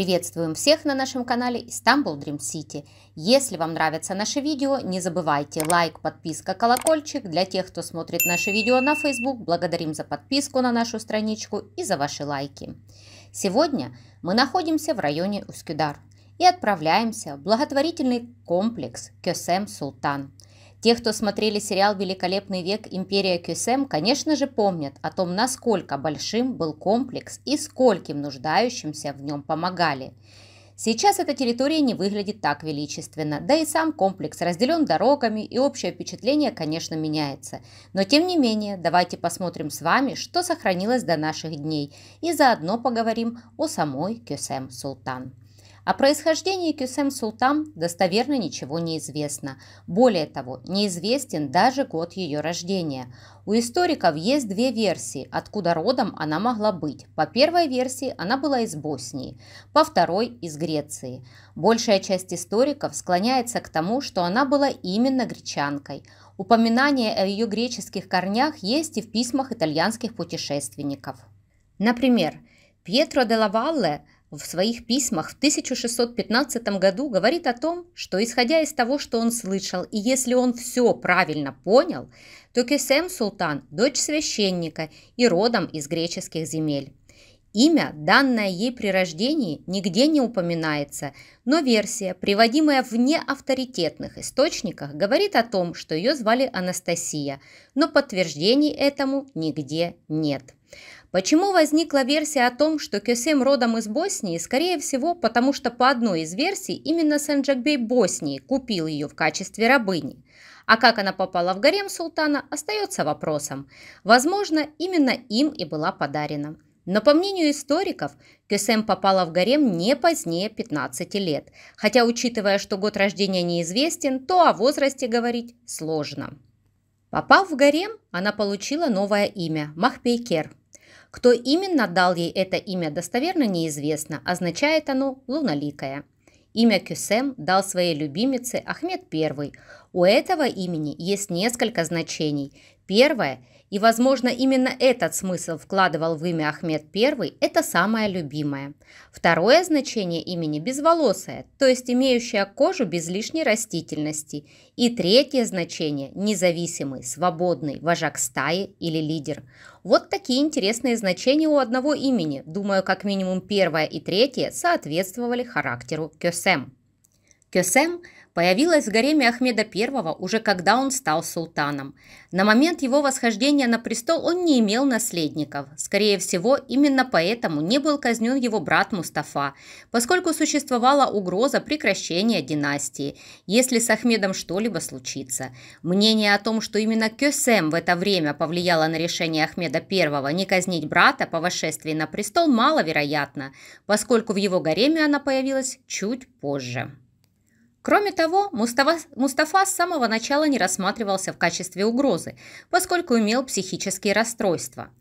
Приветствуем всех на нашем канале Istanbul Dream City. Если вам нравятся наши видео, не забывайте лайк, подписка, колокольчик. Для тех, кто смотрит наши видео на Facebook, благодарим за подписку на нашу страничку и за ваши лайки. Сегодня мы находимся в районе Ускюдар и отправляемся в благотворительный комплекс Кёсем Султан – те, кто смотрели сериал «Великолепный век. Империя Кюсем», конечно же помнят о том, насколько большим был комплекс и скольким нуждающимся в нем помогали. Сейчас эта территория не выглядит так величественно, да и сам комплекс разделен дорогами, и общее впечатление, конечно, меняется. Но тем не менее, давайте посмотрим с вами, что сохранилось до наших дней, и заодно поговорим о самой Кюсем Султан. О происхождении Кюсем Султан достоверно ничего не известно. Более того, неизвестен даже год ее рождения. У историков есть две версии, откуда родом она могла быть. По первой версии она была из Боснии, по второй – из Греции. Большая часть историков склоняется к тому, что она была именно гречанкой. Упоминание о ее греческих корнях есть и в письмах итальянских путешественников. Например, Пьетро де Лавалле – в своих письмах в 1615 году говорит о том, что исходя из того, что он слышал, и если он все правильно понял, то Кесем Султан – дочь священника и родом из греческих земель. Имя, данное ей при рождении, нигде не упоминается, но версия, приводимая в неавторитетных источниках, говорит о том, что ее звали Анастасия, но подтверждений этому нигде нет. Почему возникла версия о том, что Кесем родом из Боснии? Скорее всего, потому что по одной из версий именно Санджакбей Боснии купил ее в качестве рабыни. А как она попала в гарем султана, остается вопросом. Возможно, именно им и была подарена. Но по мнению историков, Кюсем попала в гарем не позднее 15 лет, хотя учитывая, что год рождения неизвестен, то о возрасте говорить сложно. Попав в гарем, она получила новое имя – Махпейкер – кто именно дал ей это имя, достоверно неизвестно, означает оно «луналикая». Имя Кюсем дал своей любимице Ахмед I. У этого имени есть несколько значений. Первое, и, возможно, именно этот смысл вкладывал в имя Ахмед I, это самое любимое. Второе значение имени – безволосое, то есть имеющая кожу без лишней растительности. И третье значение – независимый, свободный, вожак стаи или лидер. Вот такие интересные значения у одного имени. Думаю, как минимум первое и третье соответствовали характеру кёсем. Кёсем – появилась в гареме Ахмеда I уже когда он стал султаном. На момент его восхождения на престол он не имел наследников. Скорее всего, именно поэтому не был казнен его брат Мустафа, поскольку существовала угроза прекращения династии, если с Ахмедом что-либо случится. Мнение о том, что именно Кёсем в это время повлияло на решение Ахмеда I не казнить брата по восшествии на престол, маловероятно, поскольку в его гареме она появилась чуть позже. Кроме того, Мустафа, Мустафа с самого начала не рассматривался в качестве угрозы, поскольку имел психические расстройства –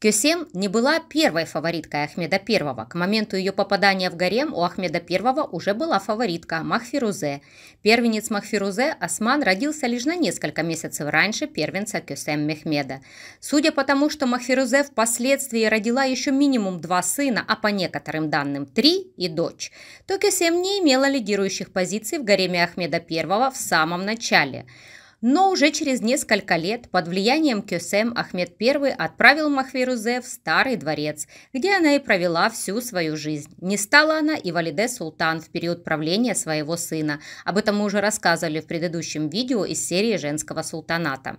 Кюсем не была первой фавориткой Ахмеда I. К моменту ее попадания в гарем у Ахмеда I уже была фаворитка Махфирузе. Первенец Махфирузе Осман родился лишь на несколько месяцев раньше первенца Кюсем Мехмеда. Судя по тому, что Махфирузе впоследствии родила еще минимум два сына, а по некоторым данным три и дочь, то Кюсем не имела лидирующих позиций в гареме Ахмеда I в самом начале – но уже через несколько лет под влиянием Кюсем Ахмед I отправил Махвирузе в Старый дворец, где она и провела всю свою жизнь. Не стала она и Валиде Султан в период правления своего сына. Об этом мы уже рассказывали в предыдущем видео из серии «Женского султаната».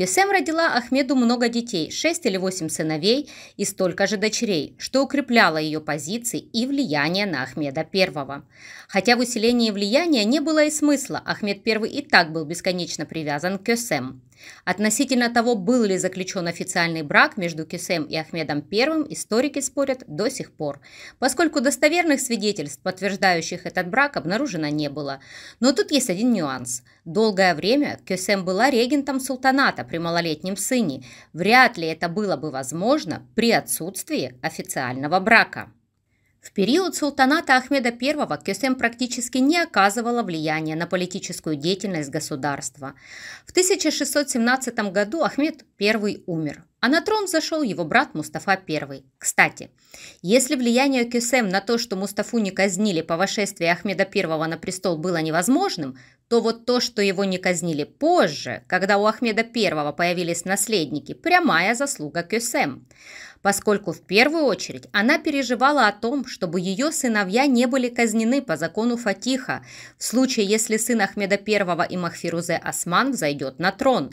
Кесем родила Ахмеду много детей, 6 или 8 сыновей и столько же дочерей, что укрепляло ее позиции и влияние на Ахмеда I. Хотя в усилении влияния не было и смысла, Ахмед I и так был бесконечно привязан к Кесем. Относительно того, был ли заключен официальный брак между Кюсем и Ахмедом I, историки спорят до сих пор, поскольку достоверных свидетельств, подтверждающих этот брак, обнаружено не было. Но тут есть один нюанс. Долгое время Кюсем была регентом султаната при малолетнем сыне. Вряд ли это было бы возможно при отсутствии официального брака. В период султаната Ахмеда I Кюсем практически не оказывала влияния на политическую деятельность государства. В 1617 году Ахмед I умер. А на трон зашел его брат Мустафа I. Кстати, если влияние Кюсем на то, что Мустафу не казнили по вошествии Ахмеда I на престол было невозможным, то вот то, что его не казнили позже, когда у Ахмеда I появились наследники, прямая заслуга Кюсем поскольку в первую очередь она переживала о том, чтобы ее сыновья не были казнены по закону Фатиха, в случае, если сын Ахмеда I и Махфирузе Осман взойдет на трон.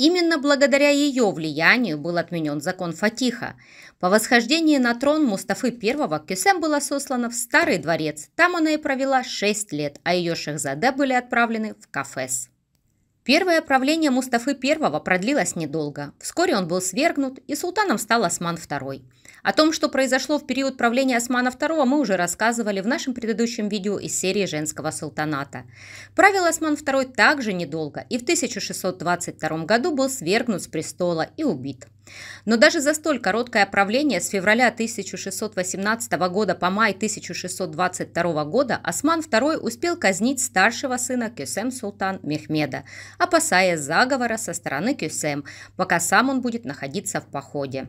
Именно благодаря ее влиянию был отменен закон Фатиха. По восхождении на трон Мустафы I Кюсем была сослана в Старый дворец. Там она и провела 6 лет, а ее шахзаде были отправлены в Кафес. Первое правление Мустафы I продлилось недолго. Вскоре он был свергнут, и султаном стал Осман II. О том, что произошло в период правления Османа II, мы уже рассказывали в нашем предыдущем видео из серии «Женского султаната». Правил Осман II также недолго и в 1622 году был свергнут с престола и убит. Но даже за столь короткое правление с февраля 1618 года по май 1622 года Осман II успел казнить старшего сына Кюсем Султан Мехмеда, опасаясь заговора со стороны Кюсем, пока сам он будет находиться в походе.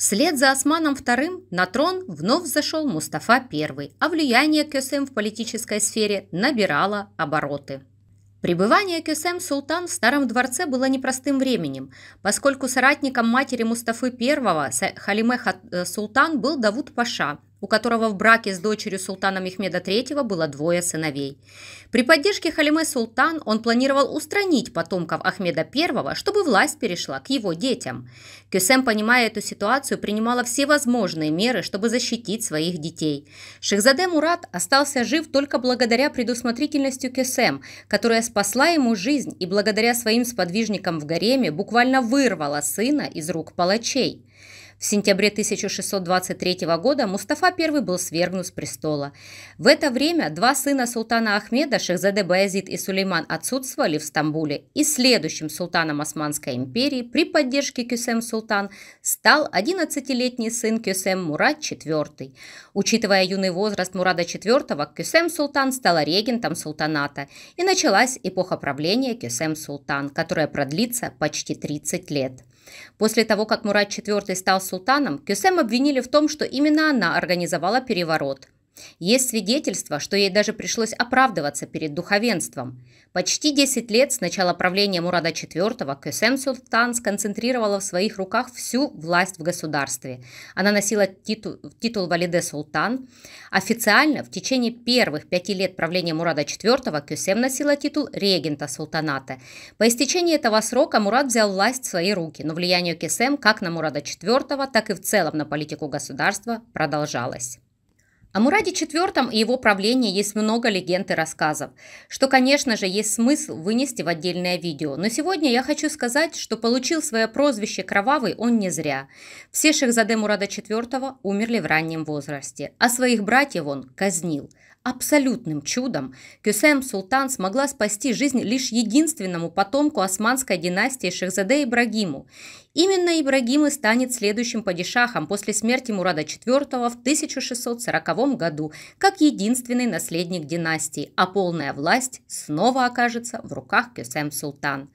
Вслед за Османом II на трон вновь зашел Мустафа I, а влияние Кюсем в политической сфере набирало обороты. Пребывание Кюсем Султан в Старом дворце было непростым временем, поскольку соратником матери Мустафы I Халиме э, Султан был Давуд Паша – у которого в браке с дочерью султана Мехмеда III было двое сыновей. При поддержке Халиме Султан он планировал устранить потомков Ахмеда I, чтобы власть перешла к его детям. Кюсем, понимая эту ситуацию, принимала все возможные меры, чтобы защитить своих детей. Шехзаде Мурат остался жив только благодаря предусмотрительности Кюсем, которая спасла ему жизнь и благодаря своим сподвижникам в гареме буквально вырвала сына из рук палачей. В сентябре 1623 года Мустафа I был свергнут с престола. В это время два сына султана Ахмеда, Шехзаде Баязид и Сулейман, отсутствовали в Стамбуле, и следующим султаном Османской империи при поддержке Кюсем Султан стал 11-летний сын Кюсем Мурад IV. Учитывая юный возраст Мурада IV, Кюсем Султан стал регентом султаната, и началась эпоха правления Кюсем Султан, которая продлится почти 30 лет. После того, как Мурат IV стал султаном, Кюсем обвинили в том, что именно она организовала переворот – есть свидетельство, что ей даже пришлось оправдываться перед духовенством. Почти 10 лет с начала правления Мурада IV Кюсем Султан сконцентрировала в своих руках всю власть в государстве. Она носила титул, титул Валиде Султан. Официально в течение первых пяти лет правления Мурада IV Кюсем носила титул регента султаната. По истечении этого срока Мурад взял власть в свои руки, но влияние Кюсем как на Мурада IV, так и в целом на политику государства продолжалось. О Мураде IV и его правлении есть много легенд и рассказов, что, конечно же, есть смысл вынести в отдельное видео. Но сегодня я хочу сказать, что получил свое прозвище «Кровавый» он не зря. Все шехзаде Мурада IV умерли в раннем возрасте, а своих братьев он казнил. Абсолютным чудом Кюсем Султан смогла спасти жизнь лишь единственному потомку османской династии шехзаде Ибрагиму. Именно Ибрагим и станет следующим падишахом после смерти Мурада IV в 1640 году, как единственный наследник династии, а полная власть снова окажется в руках Кюсем Султан.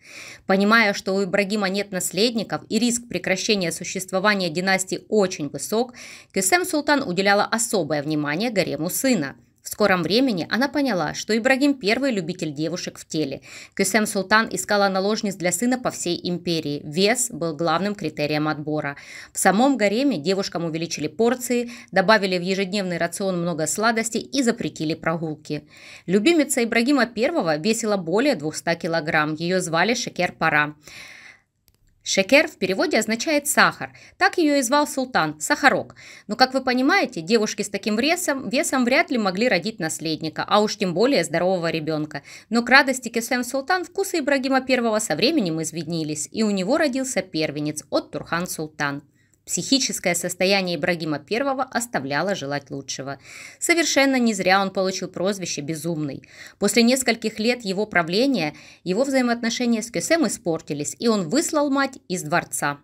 Понимая, что у Ибрагима нет наследников и риск прекращения существования династии очень высок, Кюсем Султан уделяла особое внимание гарему сына – в скором времени она поняла, что Ибрагим – первый любитель девушек в теле. Кюсем Султан искала наложниц для сына по всей империи. Вес был главным критерием отбора. В самом гареме девушкам увеличили порции, добавили в ежедневный рацион много сладостей и запретили прогулки. Любимица Ибрагима I весила более 200 килограмм. Ее звали Шекер Пара. Шекер в переводе означает «сахар». Так ее и звал султан – Сахарок. Но, как вы понимаете, девушки с таким весом, весом вряд ли могли родить наследника, а уж тем более здорового ребенка. Но к радости Кесем Султан вкусы Ибрагима I со временем извинились, и у него родился первенец от Турхан Султан. Психическое состояние Ибрагима I оставляло желать лучшего. Совершенно не зря он получил прозвище «Безумный». После нескольких лет его правления его взаимоотношения с Кюсем испортились, и он выслал мать из дворца.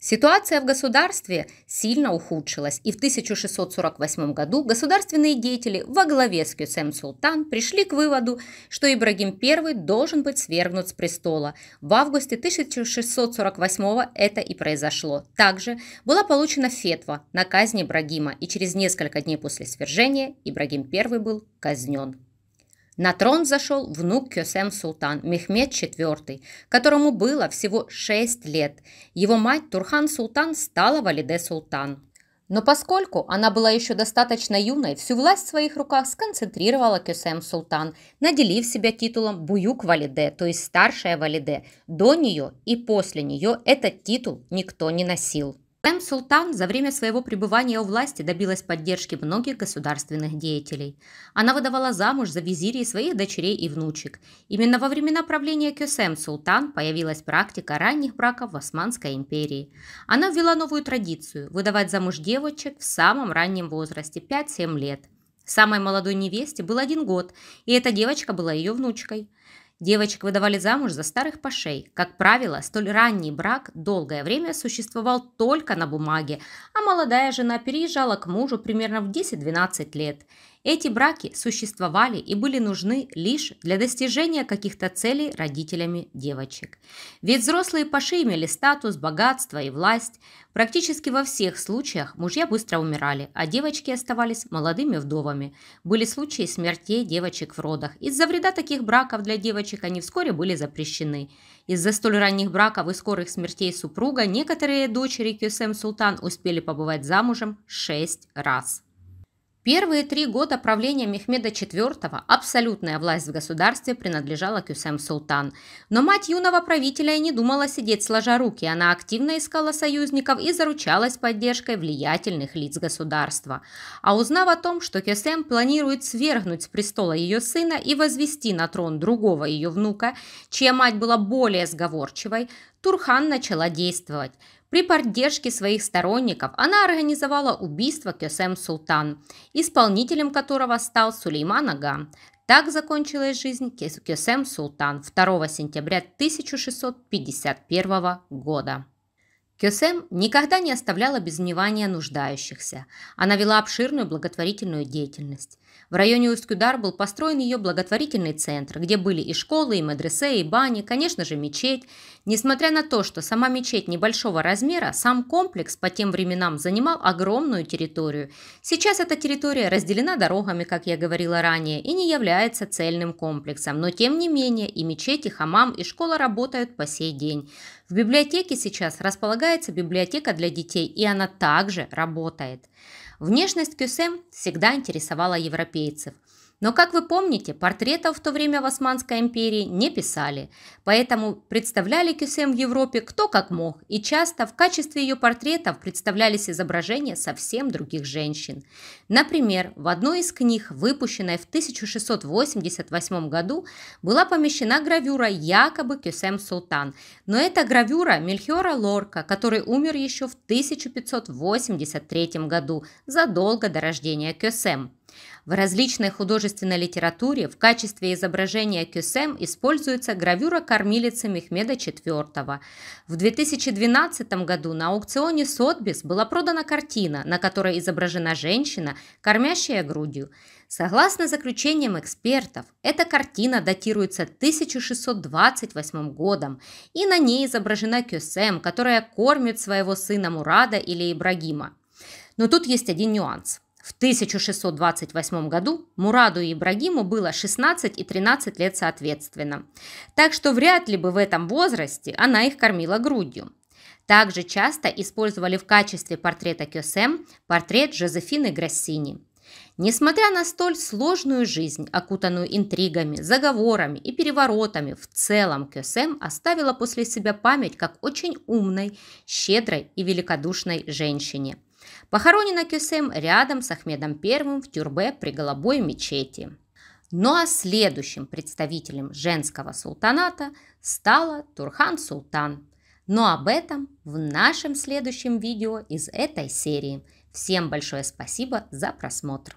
Ситуация в государстве сильно ухудшилась, и в 1648 году государственные деятели во главе с Кюсем Султан пришли к выводу, что Ибрагим I должен быть свергнут с престола. В августе 1648 это и произошло. Также была получена фетва на казнь Ибрагима, и через несколько дней после свержения Ибрагим I был казнен. На трон зашел внук Кёсем Султан, Мехмед IV, которому было всего 6 лет. Его мать Турхан Султан стала Валиде Султан. Но поскольку она была еще достаточно юной, всю власть в своих руках сконцентрировала Кюсем Султан, наделив себя титулом Буюк Валиде, то есть старшая Валиде. До нее и после нее этот титул никто не носил. Кэм Султан за время своего пребывания у власти добилась поддержки многих государственных деятелей. Она выдавала замуж за визирей своих дочерей и внучек. Именно во времена правления Кюсем Султан появилась практика ранних браков в Османской империи. Она ввела новую традицию – выдавать замуж девочек в самом раннем возрасте – 5-7 лет. Самой молодой невесте был один год, и эта девочка была ее внучкой – Девочек выдавали замуж за старых пошей. Как правило, столь ранний брак долгое время существовал только на бумаге, а молодая жена переезжала к мужу примерно в 10-12 лет. Эти браки существовали и были нужны лишь для достижения каких-то целей родителями девочек. Ведь взрослые паши имели статус, богатство и власть. Практически во всех случаях мужья быстро умирали, а девочки оставались молодыми вдовами. Были случаи смертей девочек в родах. Из-за вреда таких браков для девочек они вскоре были запрещены. Из-за столь ранних браков и скорых смертей супруга некоторые дочери Кюсем Султан успели побывать замужем шесть раз. Первые три года правления Мехмеда IV абсолютная власть в государстве принадлежала Кюсем Султан. Но мать юного правителя и не думала сидеть сложа руки, она активно искала союзников и заручалась поддержкой влиятельных лиц государства. А узнав о том, что Кюсем планирует свергнуть с престола ее сына и возвести на трон другого ее внука, чья мать была более сговорчивой, Турхан начала действовать – при поддержке своих сторонников она организовала убийство Кёсем Султан, исполнителем которого стал Сулейман Ага. Так закончилась жизнь Кёсем Султан 2 сентября 1651 года. Кюсем никогда не оставляла без внимания нуждающихся. Она вела обширную благотворительную деятельность. В районе Усть-Кудар был построен ее благотворительный центр, где были и школы, и медресе, и бани, конечно же, мечеть. Несмотря на то, что сама мечеть небольшого размера, сам комплекс по тем временам занимал огромную территорию. Сейчас эта территория разделена дорогами, как я говорила ранее, и не является цельным комплексом, но тем не менее и мечеть, и хамам, и школа работают по сей день. В библиотеке сейчас располагается библиотека для детей, и она также работает. Внешность Кюсем всегда интересовала европейцев – но, как вы помните, портретов в то время в Османской империи не писали, поэтому представляли Кюсем в Европе кто как мог, и часто в качестве ее портретов представлялись изображения совсем других женщин. Например, в одной из книг, выпущенной в 1688 году, была помещена гравюра якобы Кюсем Султан, но это гравюра Мельхиора Лорка, который умер еще в 1583 году, задолго до рождения Кюсем. В различной художественной литературе в качестве изображения кюсем используется гравюра кормилицы Мехмеда IV. В 2012 году на аукционе Сотбис была продана картина, на которой изображена женщина, кормящая грудью. Согласно заключениям экспертов, эта картина датируется 1628 годом, и на ней изображена кюсем, которая кормит своего сына Мурада или Ибрагима. Но тут есть один нюанс – в 1628 году Мураду и Ибрагиму было 16 и 13 лет соответственно, так что вряд ли бы в этом возрасте она их кормила грудью. Также часто использовали в качестве портрета Кёсем портрет Жозефины Грассини. Несмотря на столь сложную жизнь, окутанную интригами, заговорами и переворотами, в целом Кёсем оставила после себя память как очень умной, щедрой и великодушной женщине – Похоронена Кюсем рядом с Ахмедом I в тюрбе при Голубой мечети. Ну а следующим представителем женского султаната стала Турхан-Султан. Но об этом в нашем следующем видео из этой серии. Всем большое спасибо за просмотр!